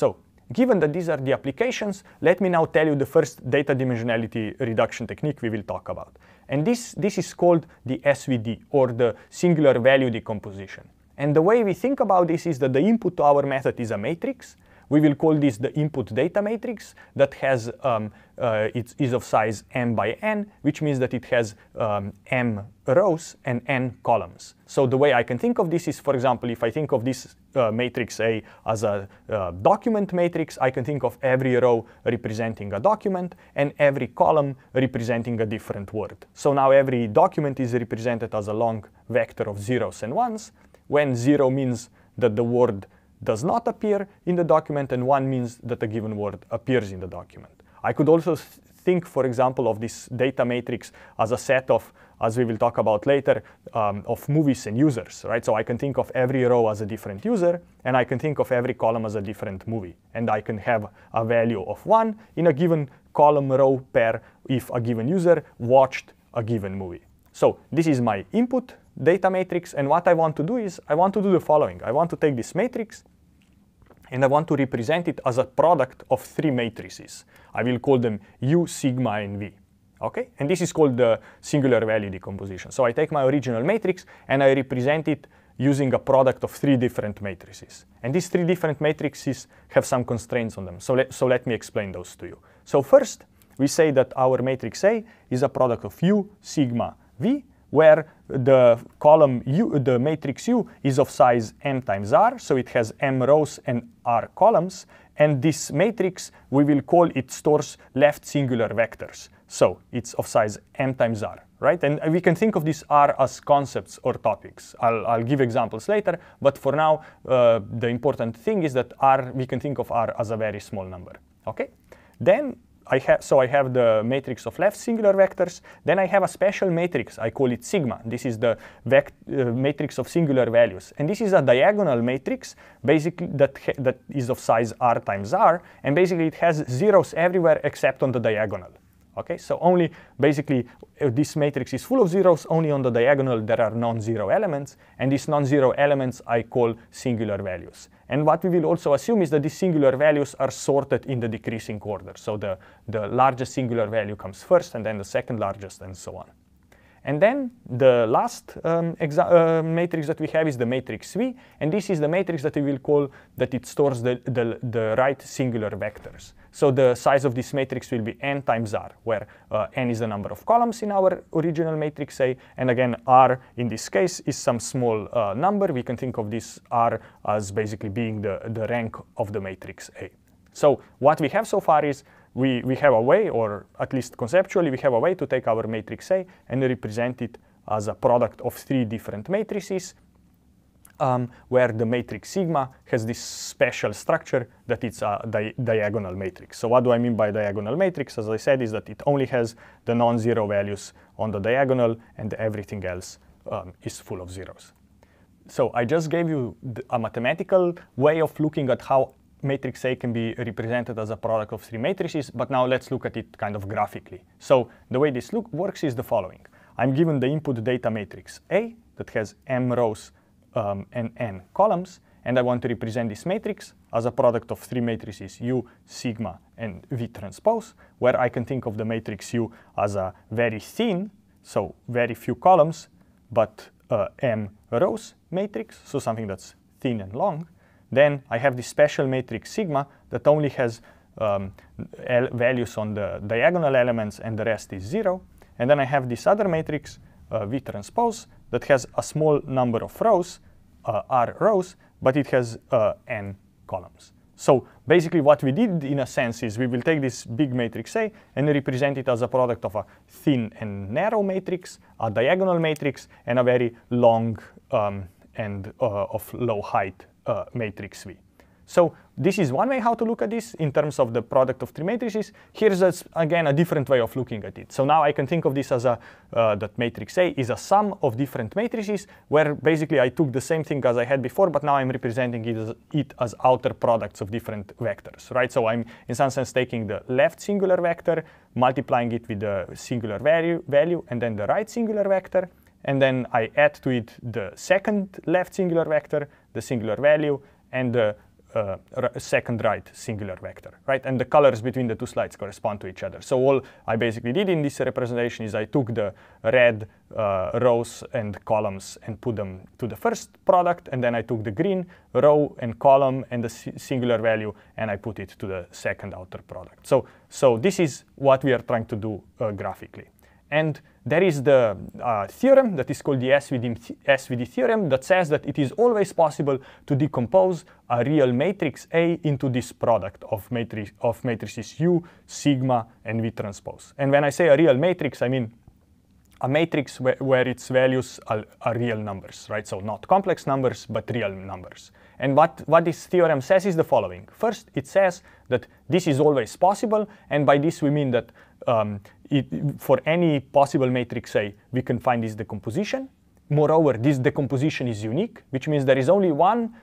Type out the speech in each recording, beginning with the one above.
So given that these are the applications, let me now tell you the first data dimensionality reduction technique we will talk about. And this, this is called the SVD, or the singular value decomposition. And the way we think about this is that the input to our method is a matrix. We will call this the input data matrix that has um, uh, its of size m by n, which means that it has um, m rows and n columns. So the way I can think of this is, for example, if I think of this uh, matrix A as a uh, document matrix, I can think of every row representing a document and every column representing a different word. So now every document is represented as a long vector of zeros and ones, when zero means that the word does not appear in the document and one means that a given word appears in the document. I could also think, for example, of this data matrix as a set of, as we will talk about later, um, of movies and users, right? So I can think of every row as a different user, and I can think of every column as a different movie. And I can have a value of one in a given column row pair if a given user watched a given movie. So this is my input data matrix, and what I want to do is I want to do the following. I want to take this matrix, and I want to represent it as a product of three matrices. I will call them U, sigma, and V. Okay? And this is called the singular value decomposition. So I take my original matrix and I represent it using a product of three different matrices. And these three different matrices have some constraints on them. So, le so let me explain those to you. So first, we say that our matrix A is a product of U, sigma, V, where the column U, the matrix U is of size m times r, so it has m rows and r columns, and this matrix, we will call it stores left singular vectors. So it's of size m times r, right? And we can think of this r as concepts or topics. I'll, I'll give examples later, but for now, uh, the important thing is that r, we can think of r as a very small number, okay? Then I have, so I have the matrix of left singular vectors. Then I have a special matrix. I call it sigma. This is the uh, matrix of singular values. And this is a diagonal matrix, basically that, that is of size r times r. And basically it has zeros everywhere except on the diagonal. Okay, so only basically uh, this matrix is full of zeros, only on the diagonal there are non-zero elements, and these non-zero elements I call singular values. And what we will also assume is that these singular values are sorted in the decreasing order. So the, the largest singular value comes first, and then the second largest, and so on. And then the last um, uh, matrix that we have is the matrix V, and this is the matrix that we will call that it stores the, the, the right singular vectors. So the size of this matrix will be n times r, where uh, n is the number of columns in our original matrix A, and again r in this case is some small uh, number. We can think of this r as basically being the, the rank of the matrix A. So what we have so far is we, we have a way, or at least conceptually, we have a way to take our matrix A and represent it as a product of three different matrices um, where the matrix sigma has this special structure that it's a di diagonal matrix. So what do I mean by diagonal matrix? As I said, is that it only has the non-zero values on the diagonal and everything else um, is full of zeros. So I just gave you a mathematical way of looking at how matrix A can be represented as a product of three matrices, but now let's look at it kind of graphically. So the way this look works is the following. I'm given the input data matrix A that has m rows um, and n columns, and I want to represent this matrix as a product of three matrices U, sigma, and V transpose, where I can think of the matrix U as a very thin, so very few columns, but uh, M rows matrix, so something that's thin and long. Then I have this special matrix sigma that only has um, values on the diagonal elements and the rest is zero. And then I have this other matrix, uh, V transpose, that has a small number of rows uh, r rows, but it has uh, n columns. So basically what we did in a sense is we will take this big matrix A and represent it as a product of a thin and narrow matrix, a diagonal matrix, and a very long um, and uh, of low height uh, matrix V. So this is one way how to look at this in terms of the product of three matrices. Here's a, again a different way of looking at it. So now I can think of this as a uh, that matrix A is a sum of different matrices where basically I took the same thing as I had before, but now I'm representing it as, it as outer products of different vectors, right? So I'm in some sense taking the left singular vector, multiplying it with the singular value, value and then the right singular vector, and then I add to it the second left singular vector, the singular value, and the uh, second right singular vector, right? And the colors between the two slides correspond to each other. So all I basically did in this representation is I took the red uh, rows and columns and put them to the first product, and then I took the green row and column and the singular value, and I put it to the second outer product. So, so this is what we are trying to do uh, graphically. And there is the uh, theorem that is called the SVD, SVD theorem that says that it is always possible to decompose a real matrix A into this product of, matrix, of matrices U, sigma, and V transpose. And when I say a real matrix, I mean a matrix where, where its values are, are, real numbers, right? So not complex numbers, but real numbers. And what, what this theorem says is the following. First, it says that this is always possible, and by this we mean that um, it, for any possible matrix A, we can find this decomposition. Moreover, this decomposition is unique, which means there is only one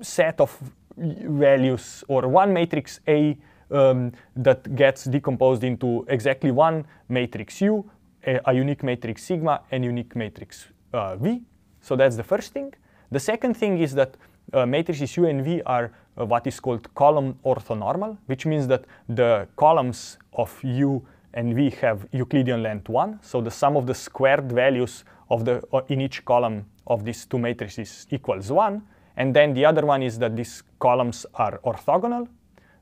set of values or one matrix A um, that gets decomposed into exactly one matrix U, a, a unique matrix sigma, and unique matrix uh, V. So that's the first thing. The second thing is that uh, matrices U and V are uh, what is called column orthonormal, which means that the columns of U and we have Euclidean length 1, so the sum of the squared values of the, uh, in each column of these two matrices equals 1. And then the other one is that these columns are orthogonal,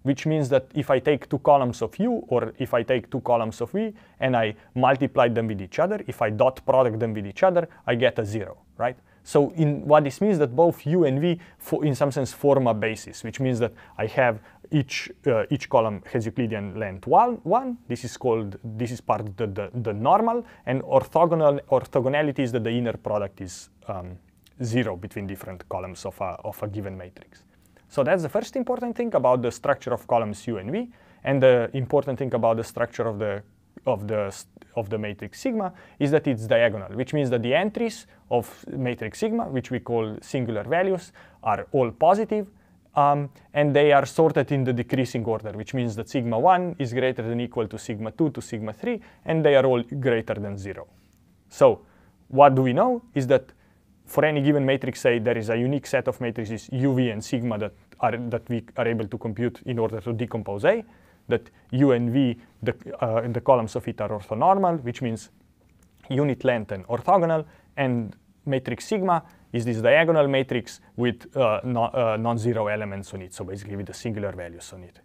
which means that if I take two columns of U or if I take two columns of V and I multiply them with each other, if I dot product them with each other, I get a 0, right? So in what this means that both U and V, in some sense, form a basis, which means that I have each, uh, each column has Euclidean length one, one. This is called, this is part the, the, the normal, and orthogonal orthogonality is that the inner product is um, zero between different columns of a, of a given matrix. So that's the first important thing about the structure of columns U and V, and the important thing about the structure of the of the of the matrix sigma is that it's diagonal, which means that the entries of matrix sigma, which we call singular values, are all positive, um, and they are sorted in the decreasing order, which means that sigma 1 is greater than equal to sigma 2 to sigma 3, and they are all greater than 0. So what do we know is that for any given matrix, say, there is a unique set of matrices UV and sigma that, are, that we are able to compute in order to decompose A, that U and V, the, uh, the columns of it are orthonormal, which means unit length and orthogonal, and matrix sigma is this diagonal matrix with uh, no, uh, non-zero elements on it, so basically with the singular values on it.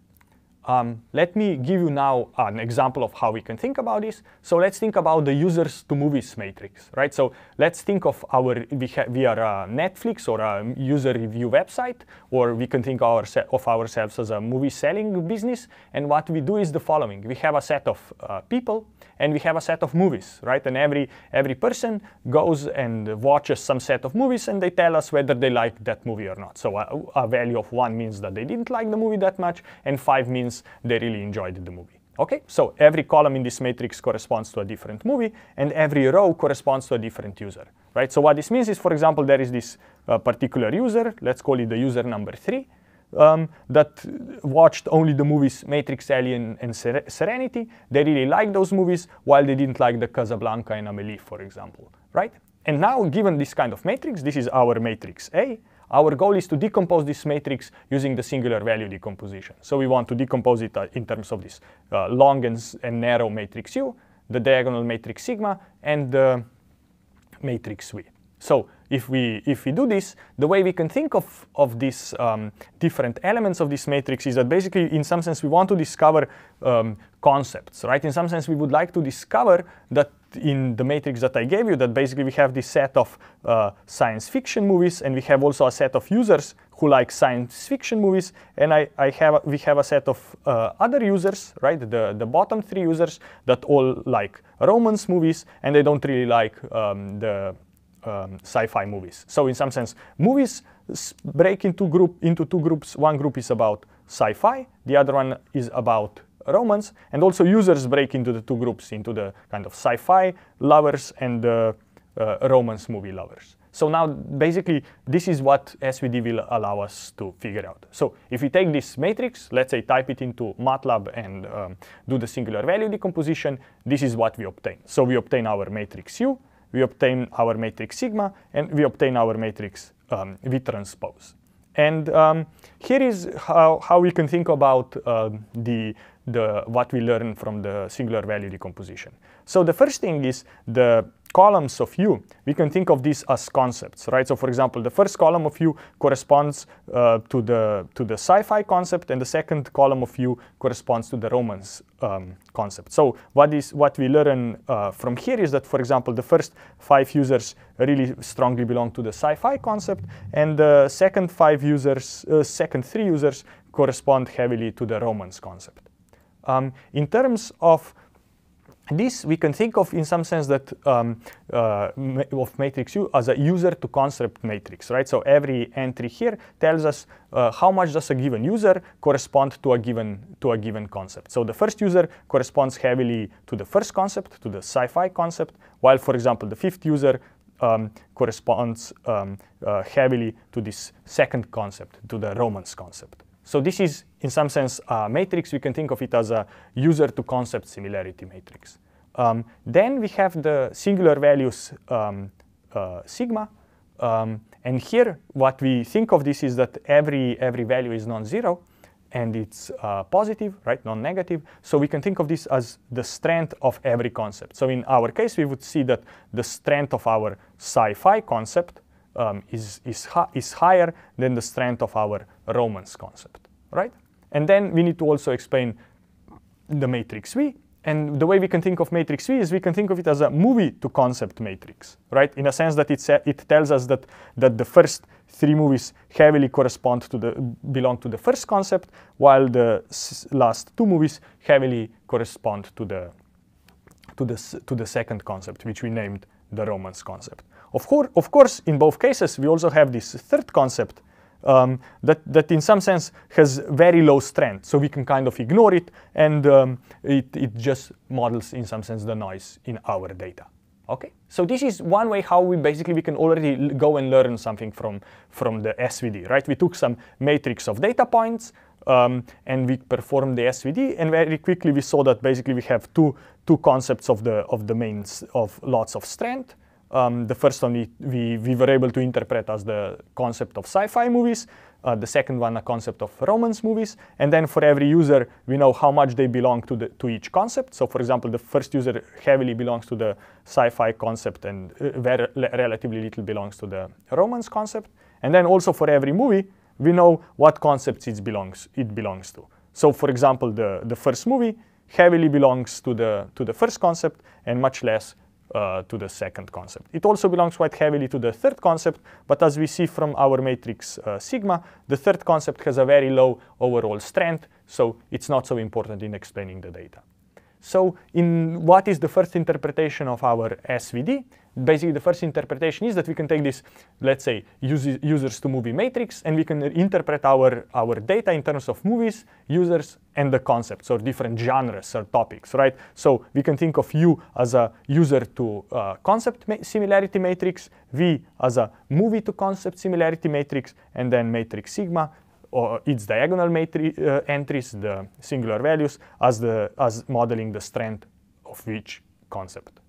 Um, let me give you now an example of how we can think about this. So let's think about the users to movies matrix, right? So let's think of our, we, we are a Netflix or a user review website, or we can think our of ourselves as a movie selling business. And what we do is the following. We have a set of uh, people and we have a set of movies, right? And every, every person goes and watches some set of movies and they tell us whether they like that movie or not. So a, a value of one means that they didn't like the movie that much and five means they really enjoyed the movie. Okay, so every column in this matrix corresponds to a different movie, and every row corresponds to a different user, right? So what this means is, for example, there is this uh, particular user, let's call it the user number three, um, that watched only the movies Matrix, Alien, and Ser Serenity. They really liked those movies, while they didn't like the Casablanca and Amelie, for example, right? And now, given this kind of matrix, this is our matrix A, our goal is to decompose this matrix using the singular value decomposition. So we want to decompose it uh, in terms of this uh, long and, and, narrow matrix U, the diagonal matrix sigma, and the matrix V. So if we, if we do this, the way we can think of, of these um, different elements of this matrix is that basically, in some sense, we want to discover um, concepts, right? In some sense, we would like to discover that in the matrix that I gave you, that basically we have this set of uh, science fiction movies, and we have also a set of users who like science fiction movies, and I, I have we have a set of uh, other users, right? The the bottom three users that all like romance movies, and they don't really like um, the um, sci-fi movies. So in some sense, movies break into, group, into two groups. One group is about sci-fi, the other one is about romance, and also users break into the two groups, into the kind of sci-fi lovers and the uh, romance movie lovers. So now basically this is what SVD will allow us to figure out. So if we take this matrix, let's say type it into MATLAB and um, do the singular value decomposition, this is what we obtain. So we obtain our matrix U, we obtain our matrix sigma, and we obtain our matrix um, V transpose. And um, here is how, how we can think about uh, the, the, what we learn from the singular value decomposition. So the first thing is the columns of U, we can think of these as concepts, right? So for example, the first column of U corresponds uh, to the, to the sci-fi concept, and the second column of U corresponds to the romance um, concept. So what, is, what we learn uh, from here is that, for example, the first five users really strongly belong to the sci-fi concept, and the second five users, uh, second three users correspond heavily to the romance concept. Um, in terms of this we can think of in some sense that um, uh, of matrix U as a user to concept matrix, right? So every entry here tells us uh, how much does a given user correspond to a given to a given concept. So the first user corresponds heavily to the first concept, to the sci-fi concept, while for example the fifth user um, corresponds um, uh, heavily to this second concept, to the romance concept. So this is, in some sense, a matrix. We can think of it as a user-to-concept similarity matrix. Um, then we have the singular values um, uh, sigma. Um, and here, what we think of this is that every, every value is non-zero, and it's uh, positive, right, non-negative. So we can think of this as the strength of every concept. So in our case, we would see that the strength of our sci-fi concept um, is, is, is higher than the strength of our Romans concept, right? And then we need to also explain the matrix V. And the way we can think of matrix V is we can think of it as a movie to concept matrix, right? In a sense that it's a, it tells us that, that the first three movies heavily correspond to the, belong to the first concept, while the last two movies heavily correspond to the, to, the, to the second concept, which we named the Romans concept. Of, of course, in both cases, we also have this third concept um, that, that in some sense has very low strength. So we can kind of ignore it and um, it, it just models in some sense the noise in our data. Okay, so this is one way how we basically we can already go and learn something from, from the SVD, right? We took some matrix of data points um, and we performed the SVD and very quickly we saw that basically we have two, two concepts of the, of the mains of lots of strength. Um, the first one we, we, we, were able to interpret as the concept of sci-fi movies, uh, the second one a concept of romance movies, and then for every user we know how much they belong to, the, to each concept. So for example, the first user heavily belongs to the sci-fi concept and uh, very, relatively little belongs to the romance concept. And then also for every movie, we know what concepts it belongs, it belongs to. So for example, the, the first movie heavily belongs to the, to the first concept and much less uh, to the second concept. It also belongs quite heavily to the third concept, but as we see from our matrix uh, sigma, the third concept has a very low overall strength, so it's not so important in explaining the data. So in what is the first interpretation of our SVD? Basically, the first interpretation is that we can take this, let's say, uses, users to movie matrix, and we can interpret our, our data in terms of movies, users, and the concepts or different genres or topics, right? So we can think of U as a user to uh, concept ma similarity matrix, V as a movie to concept similarity matrix, and then matrix sigma or its diagonal matrix uh, entries, the singular values, as, the, as modeling the strength of each concept.